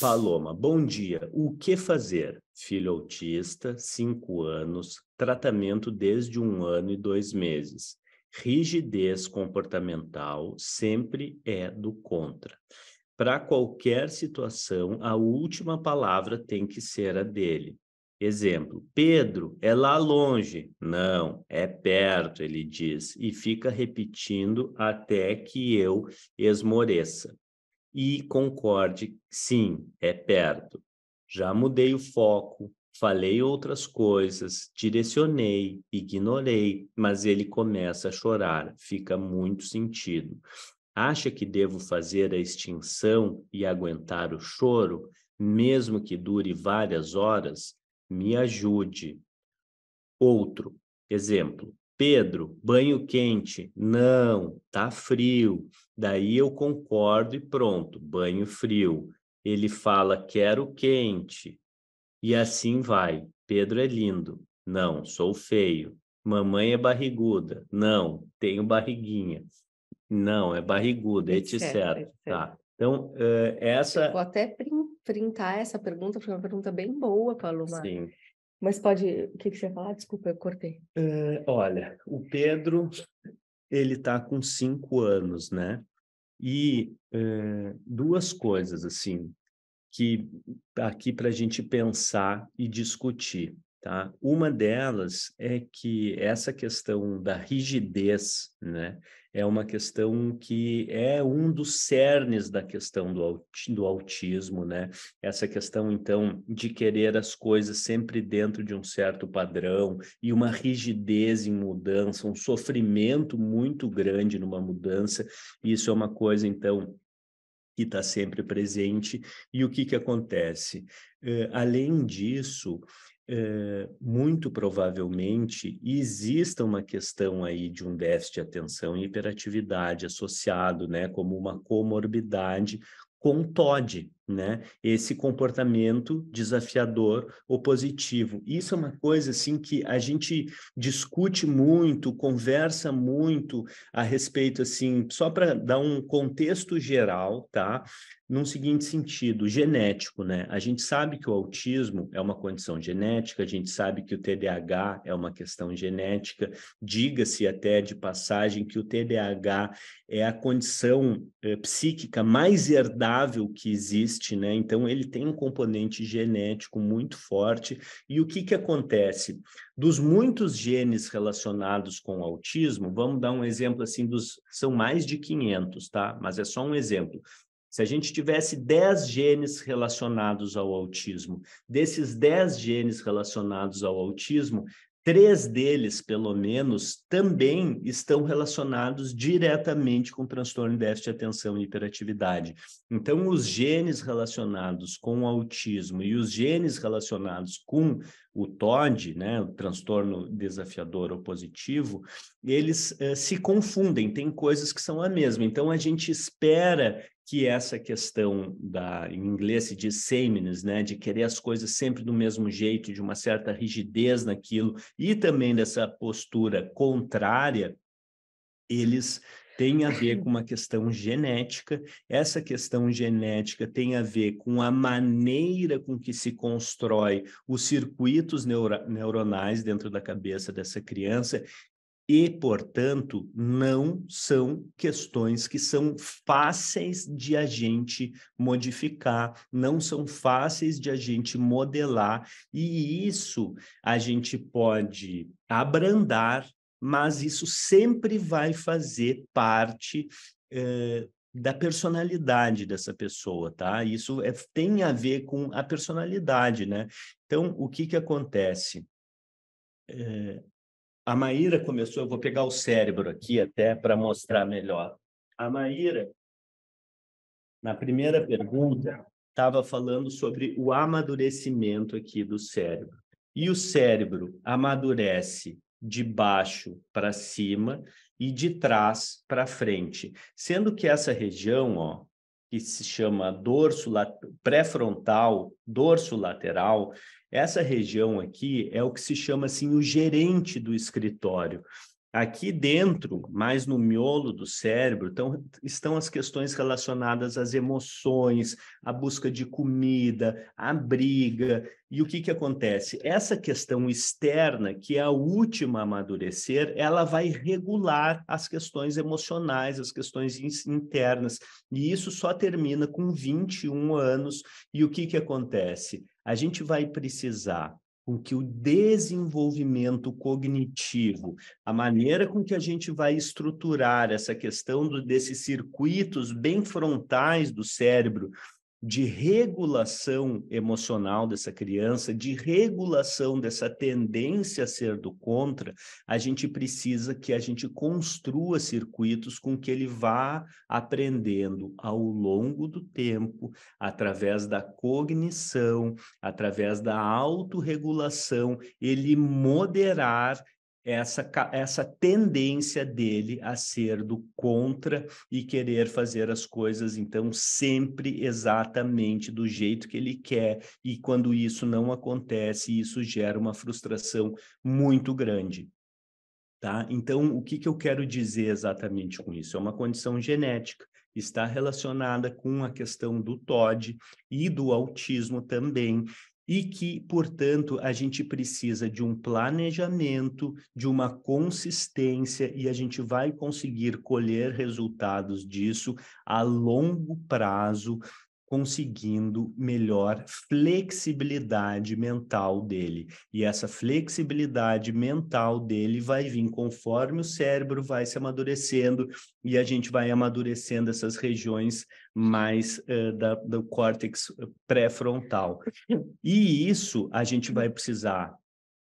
Paloma, bom dia. O que fazer? Filho autista, 5 anos, tratamento desde um ano e dois meses. Rigidez comportamental sempre é do contra. Para qualquer situação, a última palavra tem que ser a dele. Exemplo: Pedro é lá longe. Não, é perto, ele diz, e fica repetindo até que eu esmoreça e concorde, sim, é perto. Já mudei o foco, falei outras coisas, direcionei, ignorei, mas ele começa a chorar, fica muito sentido. Acha que devo fazer a extinção e aguentar o choro, mesmo que dure várias horas? Me ajude. Outro exemplo. Pedro, banho quente. Não, tá frio. Daí eu concordo e pronto, banho frio. Ele fala quero quente. E assim vai. Pedro é lindo. Não, sou feio. Mamãe é barriguda. Não, tenho barriguinha. Não, é barriguda, etc. etc. etc. Tá. Então, uh, essa. Eu vou até printar essa pergunta, porque é uma pergunta bem boa, Paloma. Sim. Mas pode. O que, que você ia falar? Desculpa, eu cortei. É, olha, o Pedro, ele está com cinco anos, né? E é, duas coisas, assim, que aqui para a gente pensar e discutir, tá? Uma delas é que essa questão da rigidez, né? é uma questão que é um dos cernes da questão do, do autismo, né? Essa questão, então, de querer as coisas sempre dentro de um certo padrão e uma rigidez em mudança, um sofrimento muito grande numa mudança. Isso é uma coisa, então, que está sempre presente. E o que, que acontece? Uh, além disso, é, muito provavelmente exista uma questão aí de um déficit de atenção e hiperatividade associado, né, como uma comorbidade com TOD, né? Esse comportamento desafiador opositivo. Isso é uma coisa assim que a gente discute muito, conversa muito a respeito assim, só para dar um contexto geral, tá? Num seguinte sentido, genético, né? A gente sabe que o autismo é uma condição genética, a gente sabe que o TDAH é uma questão genética. Diga-se até de passagem que o TDAH é a condição eh, psíquica mais herdável que existe existe, né? Então ele tem um componente genético muito forte. E o que, que acontece? Dos muitos genes relacionados com autismo, vamos dar um exemplo assim dos são mais de 500, tá? Mas é só um exemplo. Se a gente tivesse 10 genes relacionados ao autismo, desses 10 genes relacionados ao autismo, Três deles, pelo menos, também estão relacionados diretamente com o transtorno de déficit de atenção e hiperatividade. Então, os genes relacionados com o autismo e os genes relacionados com o TOD, né, o transtorno desafiador ou positivo, eles eh, se confundem, tem coisas que são a mesma. Então, a gente espera que essa questão da, em inglês se diz sameness, né, de querer as coisas sempre do mesmo jeito, de uma certa rigidez naquilo, e também dessa postura contrária, eles têm a ver com uma questão genética. Essa questão genética tem a ver com a maneira com que se constrói os circuitos neuro neuronais dentro da cabeça dessa criança e, portanto, não são questões que são fáceis de a gente modificar, não são fáceis de a gente modelar, e isso a gente pode abrandar, mas isso sempre vai fazer parte. Eh, da personalidade dessa pessoa, tá? Isso é, tem a ver com a personalidade, né? Então, o que que acontece? Eh, a Maíra começou, eu vou pegar o cérebro aqui até para mostrar melhor. A Maíra, na primeira pergunta, estava falando sobre o amadurecimento aqui do cérebro. E o cérebro amadurece de baixo para cima e de trás para frente, sendo que essa região, ó, que se chama dorso pré-frontal, dorso lateral, essa região aqui é o que se chama assim o gerente do escritório. Aqui dentro, mais no miolo do cérebro, tão, estão as questões relacionadas às emoções, à busca de comida, à briga. E o que, que acontece? Essa questão externa, que é a última a amadurecer, ela vai regular as questões emocionais, as questões internas. E isso só termina com 21 anos. E o que, que acontece? A gente vai precisar com que o desenvolvimento cognitivo, a maneira com que a gente vai estruturar essa questão do, desses circuitos bem frontais do cérebro, de regulação emocional dessa criança, de regulação dessa tendência a ser do contra, a gente precisa que a gente construa circuitos com que ele vá aprendendo ao longo do tempo, através da cognição, através da autorregulação, ele moderar essa, essa tendência dele a ser do contra e querer fazer as coisas, então, sempre exatamente do jeito que ele quer. E quando isso não acontece, isso gera uma frustração muito grande. Tá? Então, o que, que eu quero dizer exatamente com isso? É uma condição genética, está relacionada com a questão do TOD e do autismo também, e que, portanto, a gente precisa de um planejamento, de uma consistência e a gente vai conseguir colher resultados disso a longo prazo, conseguindo melhor flexibilidade mental dele. E essa flexibilidade mental dele vai vir conforme o cérebro vai se amadurecendo e a gente vai amadurecendo essas regiões mais uh, da, do córtex eh, pré-frontal. E isso a gente vai precisar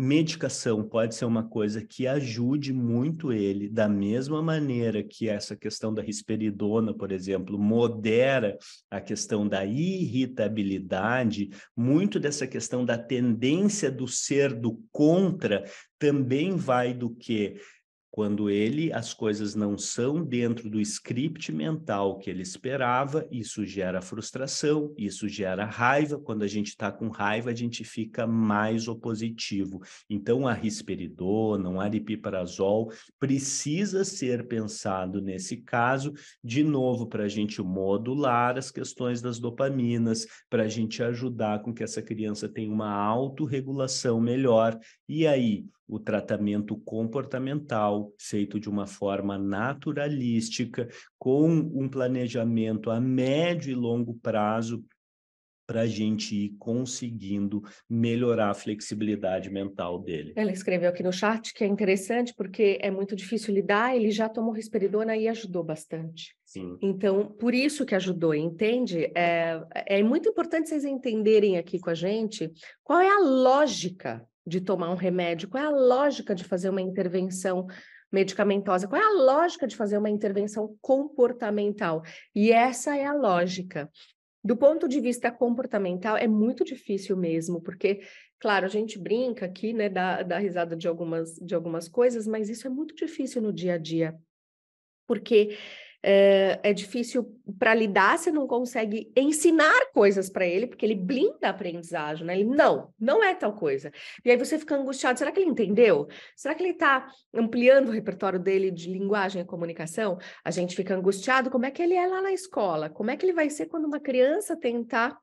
medicação pode ser uma coisa que ajude muito ele, da mesma maneira que essa questão da risperidona, por exemplo, modera a questão da irritabilidade, muito dessa questão da tendência do ser do contra também vai do que quando ele, as coisas não são dentro do script mental que ele esperava, isso gera frustração, isso gera raiva. Quando a gente está com raiva, a gente fica mais opositivo. Então, a risperidona, um aripiprazol, precisa ser pensado nesse caso, de novo, para a gente modular as questões das dopaminas, para a gente ajudar com que essa criança tenha uma autorregulação melhor. E aí, o tratamento comportamental, feito de uma forma naturalística, com um planejamento a médio e longo prazo, para a gente ir conseguindo melhorar a flexibilidade mental dele. Ela escreveu aqui no chat que é interessante porque é muito difícil lidar, ele já tomou risperidona e ajudou bastante. Sim. Então, por isso que ajudou, entende? É, é muito importante vocês entenderem aqui com a gente qual é a lógica de tomar um remédio? Qual é a lógica de fazer uma intervenção medicamentosa? Qual é a lógica de fazer uma intervenção comportamental? E essa é a lógica. Do ponto de vista comportamental, é muito difícil mesmo, porque, claro, a gente brinca aqui, né, dá, dá risada de algumas, de algumas coisas, mas isso é muito difícil no dia a dia. Porque é, é, difícil para lidar, você não consegue ensinar coisas para ele, porque ele blinda a aprendizagem, né? Ele, não, não é tal coisa. E aí você fica angustiado, será que ele entendeu? Será que ele está ampliando o repertório dele de linguagem e comunicação? A gente fica angustiado, como é que ele é lá na escola? Como é que ele vai ser quando uma criança tentar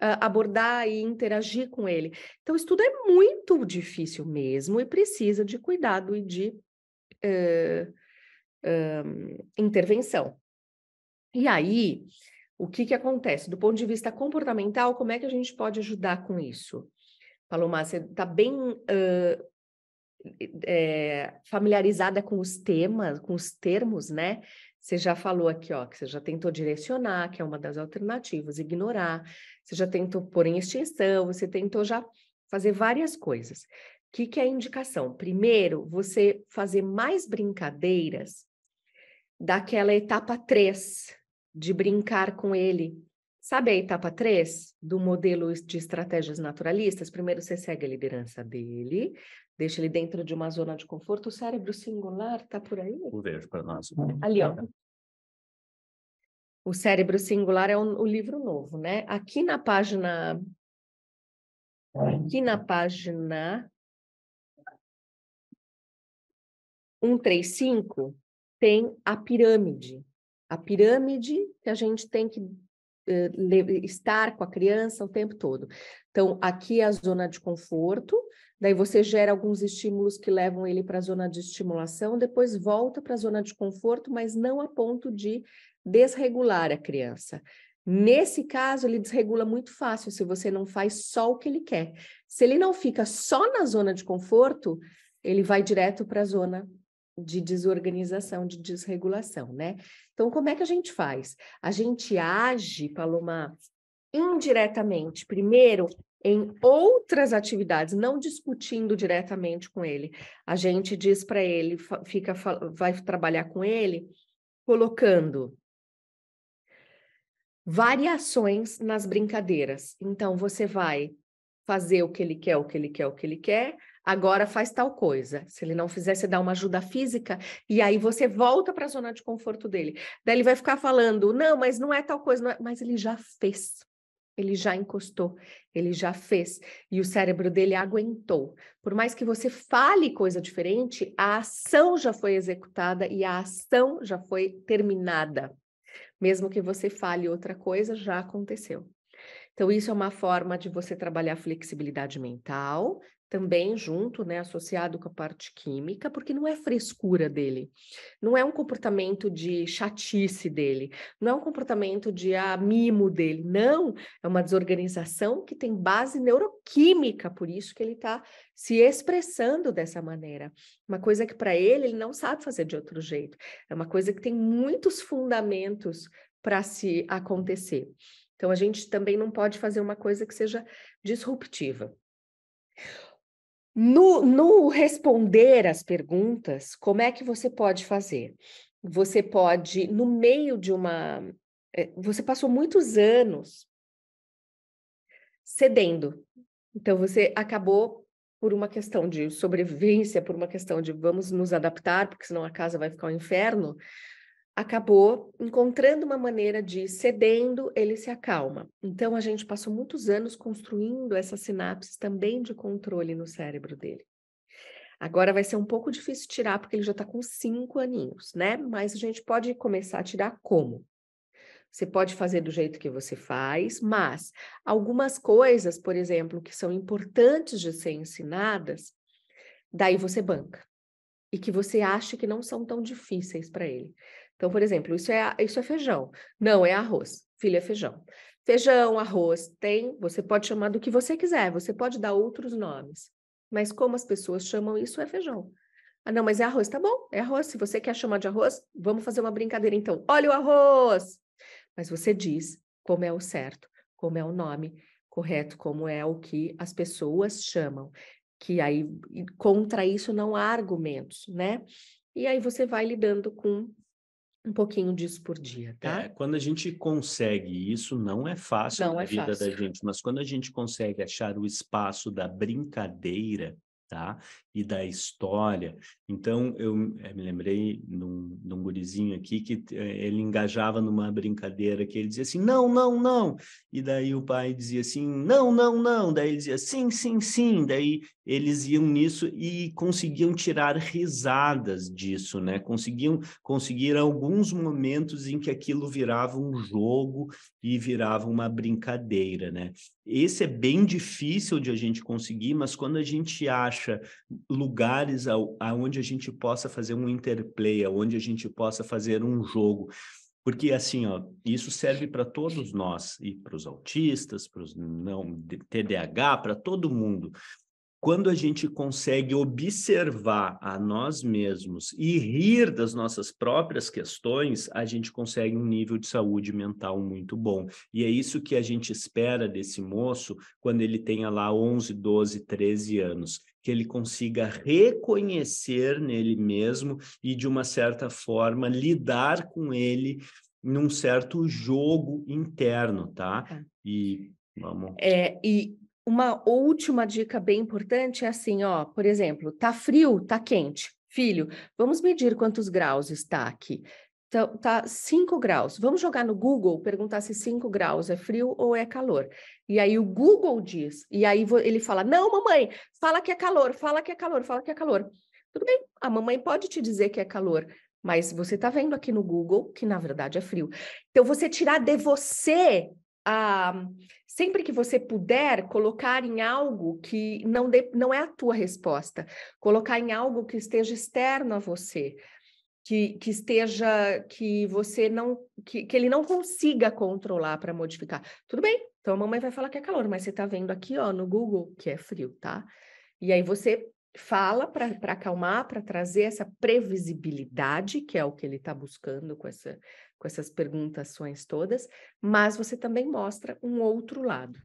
ah, abordar e interagir com ele. Então, isso tudo é muito difícil mesmo e precisa de cuidado e de uh, um, intervenção. E aí, o que, que acontece? Do ponto de vista comportamental, como é que a gente pode ajudar com isso? Paloma, você está bem uh, é, familiarizada com os temas, com os termos, né? Você já falou aqui, ó, que você já tentou direcionar, que é uma das alternativas, ignorar, você já tentou pôr em extinção, você tentou já fazer várias coisas que, que é a indicação? Primeiro, você fazer mais brincadeiras daquela etapa 3, de brincar com ele. Sabe a etapa 3 do modelo de estratégias naturalistas? Primeiro você segue a liderança dele, deixa ele dentro de uma zona de conforto. O cérebro singular está por aí? Não vejo para nós. Ali, ó. O cérebro singular é o livro novo, né? Aqui na página Aqui na página 135 tem a pirâmide. A pirâmide que a gente tem que uh, estar com a criança o tempo todo. Então, aqui é a zona de conforto, daí você gera alguns estímulos que levam ele para a zona de estimulação, depois volta para a zona de conforto, mas não a ponto de desregular a criança. Nesse caso, ele desregula muito fácil se você não faz só o que ele quer. Se ele não fica só na zona de conforto, ele vai direto para a zona de desorganização, de desregulação, né? Então, como é que a gente faz? A gente age, Paloma, indiretamente, primeiro em outras atividades, não discutindo diretamente com ele. A gente diz para ele, fica vai trabalhar com ele colocando variações nas brincadeiras. Então você vai fazer o que ele quer, o que ele quer, o que ele quer, agora faz tal coisa. Se ele não fizer, você dá uma ajuda física e aí você volta para a zona de conforto dele. Daí ele vai ficar falando: não, mas não é tal coisa, é... mas ele já fez. Ele já encostou, ele já fez, e o cérebro dele aguentou. Por mais que você fale coisa diferente, a ação já foi executada e a ação já foi terminada. Mesmo que você fale outra coisa, já aconteceu. Então, isso é uma forma de você trabalhar flexibilidade mental, também junto, né, associado com a parte química, porque não é frescura dele, não é um comportamento de chatice dele, não é um comportamento de ah, dele, não, é uma desorganização que tem base neuroquímica, por isso que ele está se expressando dessa maneira. Uma coisa que para ele ele não sabe fazer de outro jeito, é uma coisa que tem muitos fundamentos para se acontecer. Então a gente também não pode fazer uma coisa que seja disruptiva. No, no responder as perguntas, como é que você pode fazer? Você pode, no meio de uma. Eh, você passou muitos anos cedendo. Então, você acabou por uma questão de sobrevivência, por uma questão de vamos nos adaptar, porque senão a casa vai ficar um inferno, acabou encontrando uma maneira de cedendo, ele se acalma. Então a gente passou muitos anos construindo essa sinapse também de controle no cérebro dele. Agora vai ser um pouco difícil tirar porque ele já está com cinco aninhos, né? Mas a gente pode começar a tirar como? Você pode fazer do jeito que você faz, mas algumas coisas, por exemplo, que são importantes de ser ensinadas, daí você banca e que você acha que não são tão difíceis para ele. Então, por exemplo, isso é, isso é feijão. Não, é arroz. Filha, é feijão. Feijão, arroz, tem, você pode chamar do que você quiser, você pode dar outros nomes. Mas como as pessoas chamam isso, é feijão. Ah, não, mas é arroz, tá bom, é arroz. Se você quer chamar de arroz, vamos fazer uma brincadeira então. Olha o arroz! Mas você diz como é o certo, como é o nome correto, como é o que as pessoas chamam. Que aí, contra isso, não há argumentos, né? E aí você vai lidando com um pouquinho disso por dia, tá? É, quando a gente consegue, isso não é fácil não na é vida fácil. da gente, mas quando a gente consegue achar o espaço da brincadeira, tá? E da história. Então, eu, eh, me lembrei num, um gurizinho aqui que eh, ele engajava numa brincadeira que ele dizia assim, não, não, não. E daí o pai dizia assim, não, não, não. Daí ele dizia, sim, sim, sim. Daí eles iam nisso e conseguiam tirar risadas disso, né? Conseguiam conseguir alguns momentos em que aquilo virava um jogo e virava uma brincadeira, né? Esse é bem difícil de a gente conseguir, mas quando a gente acha lugares aonde a gente possa fazer um interplay, onde a gente possa fazer um jogo, porque, assim, ó, isso serve para todos nós, e para os autistas, para os não TDAH, para todo mundo quando a gente consegue observar a nós mesmos e rir das nossas próprias questões, a gente consegue um nível de saúde mental muito bom. E é isso que a gente espera desse moço quando ele tenha lá 11, 12, 13 anos que ele consiga reconhecer nele mesmo e, de uma certa forma, lidar com ele num certo jogo interno, tá? tá. E vamos. É, e uma última dica bem importante é assim, ó, por exemplo, tá frio, tá quente. Filho, vamos medir quantos graus está aqui. Então, tá 5 tá graus. Vamos jogar no Google, perguntar se 5 graus é frio ou é calor. E aí o Google diz, e aí ele fala: Não, mamãe, fala que é calor, fala que é calor, fala que é calor. Tudo bem, a mamãe pode te dizer que é calor, mas você está vendo aqui no Google que na verdade é frio. Então, você tirar de você a sempre que você puder colocar em algo que não, de, não é a tua resposta, colocar em algo que esteja externo a você, que, que esteja que você não que, que ele não consiga controlar para modificar. Tudo bem? Então a mamãe vai falar que é calor, mas você está vendo aqui, ó, no Google que é frio, tá? E aí você fala para acalmar, para trazer essa previsibilidade, que é o que ele está buscando com essa com essas perguntações todas, mas você também mostra um outro lado.